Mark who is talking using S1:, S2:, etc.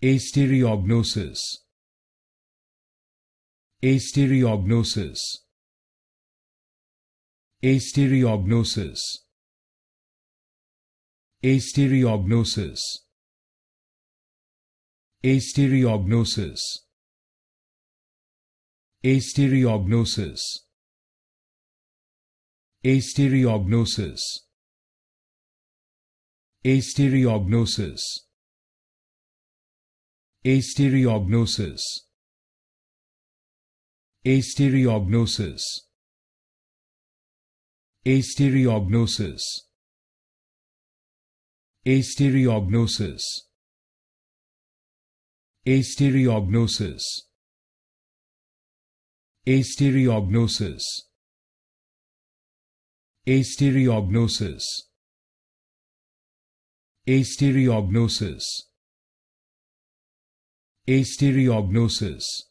S1: Asterioagnosis. Asterioagnosis. Asterioagnosis. Asterioagnosis. Asterioagnosis. Asterioagnosis. Asterioagnosis. Asterioagnosis. Asterioognosis. Asterioognosis. Asterioognosis. Asterioognosis. Asterioognosis. Asterioognosis. Asterioognosis. Asterioognosis stereognosis.